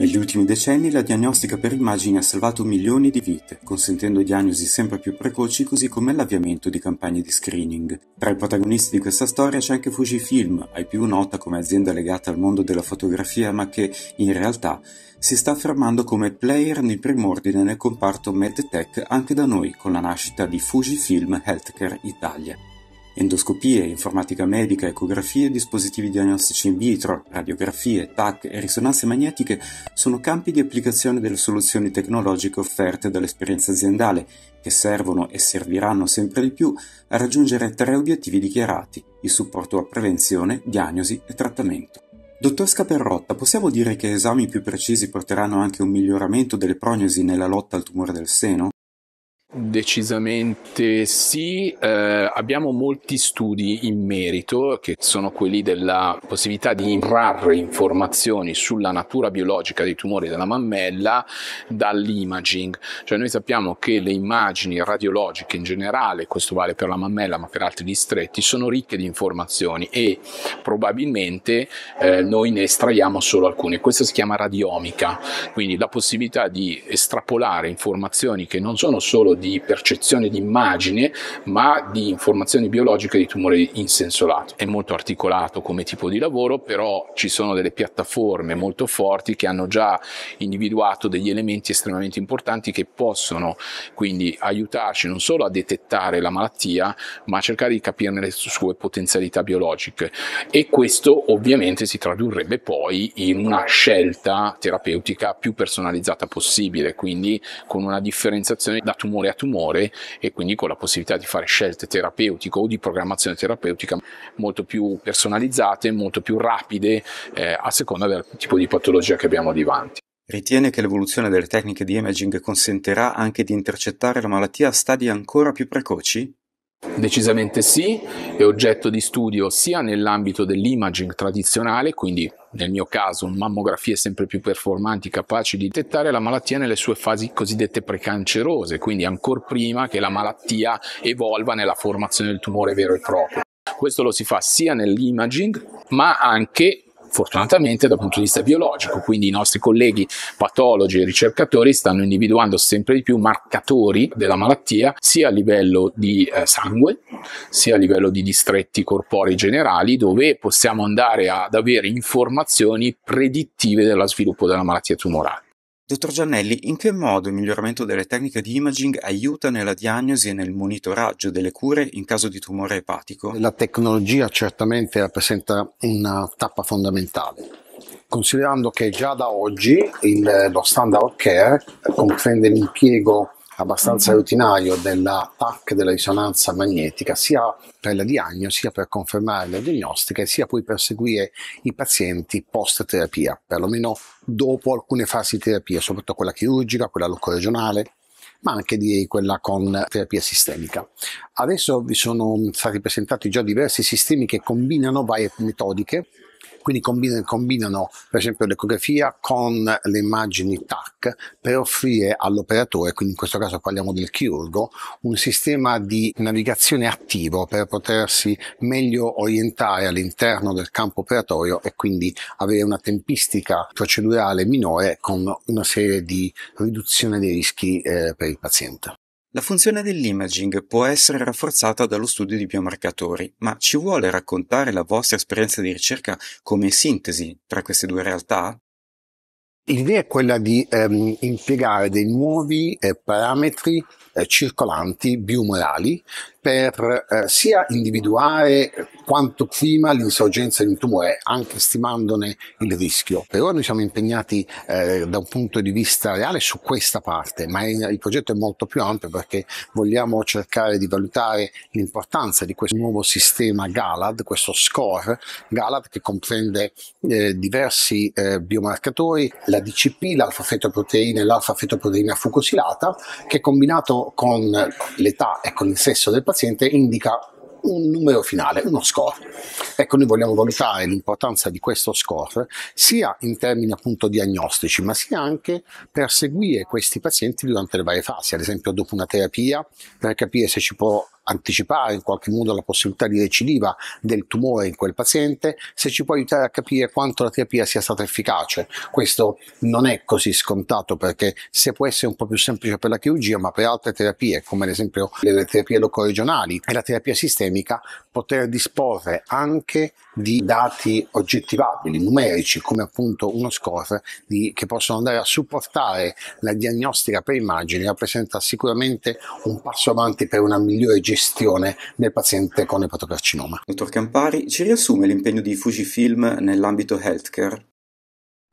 Negli ultimi decenni la diagnostica per immagini ha salvato milioni di vite, consentendo diagnosi sempre più precoci così come l'avviamento di campagne di screening. Tra i protagonisti di questa storia c'è anche Fujifilm, ai più nota come azienda legata al mondo della fotografia ma che, in realtà, si sta affermando come player nel primo ordine nel comparto MedTech anche da noi con la nascita di Fujifilm Healthcare Italia endoscopie, informatica medica, ecografie, dispositivi diagnostici in vitro, radiografie, TAC e risonanze magnetiche sono campi di applicazione delle soluzioni tecnologiche offerte dall'esperienza aziendale, che servono e serviranno sempre di più a raggiungere tre obiettivi dichiarati, il supporto a prevenzione, diagnosi e trattamento. Dottor Scaperrotta, possiamo dire che esami più precisi porteranno anche un miglioramento delle prognosi nella lotta al tumore del seno? Decisamente sì, eh, abbiamo molti studi in merito che sono quelli della possibilità di imparare informazioni sulla natura biologica dei tumori della mammella dall'imaging, cioè noi sappiamo che le immagini radiologiche in generale, questo vale per la mammella ma per altri distretti, sono ricche di informazioni e probabilmente eh, noi ne estraiamo solo alcune, questo si chiama radiomica, quindi la possibilità di estrapolare informazioni che non sono solo di percezione di immagine, ma di informazioni biologiche di tumore in senso lato. È molto articolato come tipo di lavoro, però ci sono delle piattaforme molto forti che hanno già individuato degli elementi estremamente importanti che possono quindi aiutarci non solo a detettare la malattia, ma a cercare di capirne le sue potenzialità biologiche. E questo ovviamente si tradurrebbe poi in una scelta terapeutica più personalizzata possibile, quindi con una differenziazione da tumore tumore a tumore e quindi con la possibilità di fare scelte terapeutiche o di programmazione terapeutica molto più personalizzate, molto più rapide eh, a seconda del tipo di patologia che abbiamo davanti. Ritiene che l'evoluzione delle tecniche di imaging consentirà anche di intercettare la malattia a stadi ancora più precoci? Decisamente sì, è oggetto di studio sia nell'ambito dell'imaging tradizionale, quindi nel mio caso, mammografie sempre più performanti capaci di detettare la malattia nelle sue fasi cosiddette precancerose, quindi ancora prima che la malattia evolva nella formazione del tumore vero e proprio. Questo lo si fa sia nell'imaging, ma anche fortunatamente dal punto di vista biologico, quindi i nostri colleghi patologi e ricercatori stanno individuando sempre di più marcatori della malattia sia a livello di eh, sangue sia a livello di distretti corporei generali dove possiamo andare ad avere informazioni predittive dello sviluppo della malattia tumorale. Dottor Giannelli, in che modo il miglioramento delle tecniche di imaging aiuta nella diagnosi e nel monitoraggio delle cure in caso di tumore epatico? La tecnologia certamente rappresenta una tappa fondamentale, considerando che già da oggi il, lo standard of care comprende l'impiego abbastanza mhm. rutinario della TAC, della risonanza magnetica, sia per la diagnosi, sia per confermare la diagnostica, sia poi per seguire i pazienti post terapia, perlomeno dopo alcune fasi di terapia, soprattutto quella chirurgica, quella locoregionale ma anche direi quella con terapia sistemica. Adesso vi sono stati presentati già diversi sistemi che combinano varie metodiche quindi combinano, combinano per esempio l'ecografia con le immagini TAC per offrire all'operatore, quindi in questo caso parliamo del chirurgo, un sistema di navigazione attivo per potersi meglio orientare all'interno del campo operatorio e quindi avere una tempistica procedurale minore con una serie di riduzione dei rischi eh, per il paziente. La funzione dell'imaging può essere rafforzata dallo studio di biomarcatori, ma ci vuole raccontare la vostra esperienza di ricerca come sintesi tra queste due realtà? L'idea è quella di ehm, impiegare dei nuovi eh, parametri eh, circolanti biomorali per eh, sia individuare quanto prima l'insorgenza di un tumore, anche stimandone il rischio. Per ora noi siamo impegnati eh, da un punto di vista reale su questa parte, ma il progetto è molto più ampio perché vogliamo cercare di valutare l'importanza di questo nuovo sistema GALAD, questo score GALAD che comprende eh, diversi eh, biomarcatori, la DCP, l'alfa-fetoproteina e l'alfa-fetoproteina fucosilata, che combinato con l'età e con il sesso del paziente paziente indica un numero finale, uno score. Ecco, noi vogliamo valutare l'importanza di questo score sia in termini appunto diagnostici, ma sia anche per seguire questi pazienti durante le varie fasi, ad esempio dopo una terapia, per capire se ci può anticipare in qualche modo la possibilità di recidiva del tumore in quel paziente, se ci può aiutare a capire quanto la terapia sia stata efficace. Questo non è così scontato perché se può essere un po' più semplice per la chirurgia, ma per altre terapie, come ad esempio le terapie locoregionali e la terapia sistemica, poter disporre anche di dati oggettivabili, numerici, come appunto uno score, di, che possono andare a supportare la diagnostica per immagini, rappresenta sicuramente un passo avanti per una migliore gestione gestione del paziente con epatocarcinoma. Dottor Campari, ci riassume l'impegno di Fujifilm nell'ambito healthcare?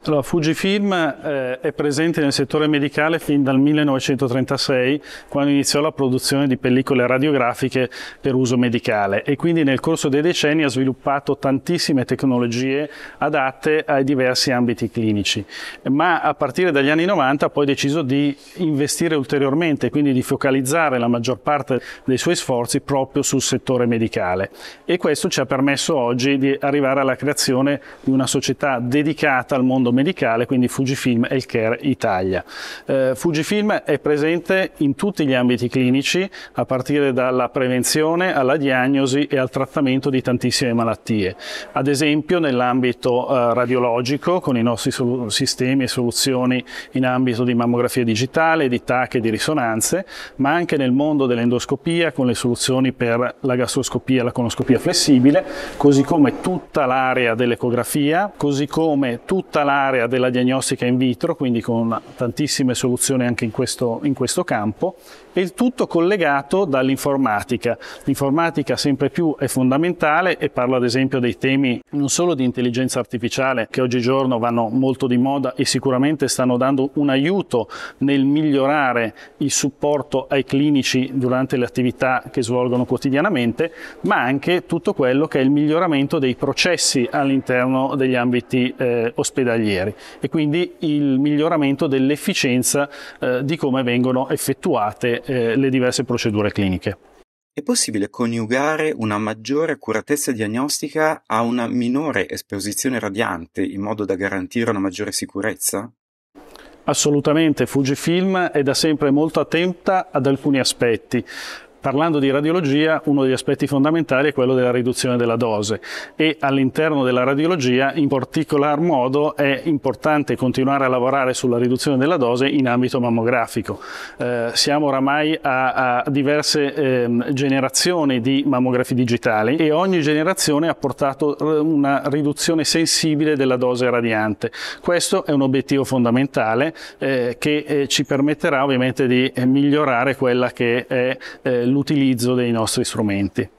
Allora, Fujifilm eh, è presente nel settore medicale fin dal 1936, quando iniziò la produzione di pellicole radiografiche per uso medicale e quindi nel corso dei decenni ha sviluppato tantissime tecnologie adatte ai diversi ambiti clinici. Ma a partire dagli anni 90 ha poi deciso di investire ulteriormente, quindi di focalizzare la maggior parte dei suoi sforzi proprio sul settore medicale. E questo ci ha permesso oggi di arrivare alla creazione di una società dedicata al mondo medicale medicale, quindi Fujifilm Healthcare Italia. Eh, Fujifilm è presente in tutti gli ambiti clinici, a partire dalla prevenzione alla diagnosi e al trattamento di tantissime malattie. Ad esempio nell'ambito eh, radiologico, con i nostri sistemi e soluzioni in ambito di mammografia digitale, di TAC e di risonanze, ma anche nel mondo dell'endoscopia con le soluzioni per la gastroscopia e la conoscopia flessibile, così come tutta l'area dell'ecografia, così come tutta l'area l'area della diagnostica in vitro, quindi con tantissime soluzioni anche in questo, in questo campo, e il tutto collegato dall'informatica. L'informatica sempre più è fondamentale e parlo ad esempio dei temi non solo di intelligenza artificiale che oggigiorno vanno molto di moda e sicuramente stanno dando un aiuto nel migliorare il supporto ai clinici durante le attività che svolgono quotidianamente, ma anche tutto quello che è il miglioramento dei processi all'interno degli ambiti eh, ospedalieri giornalieri e quindi il miglioramento dell'efficienza eh, di come vengono effettuate eh, le diverse procedure cliniche. È possibile coniugare una maggiore accuratezza diagnostica a una minore esposizione radiante in modo da garantire una maggiore sicurezza? Assolutamente, Fujifilm è da sempre molto attenta ad alcuni aspetti. Parlando di radiologia, uno degli aspetti fondamentali è quello della riduzione della dose e all'interno della radiologia in particolar modo è importante continuare a lavorare sulla riduzione della dose in ambito mammografico. Eh, siamo oramai a, a diverse eh, generazioni di mammografi digitali e ogni generazione ha portato eh, una riduzione sensibile della dose radiante. Questo è un obiettivo fondamentale eh, che eh, ci permetterà ovviamente di eh, migliorare quella che è eh, dell'utilizzo dei nostri strumenti.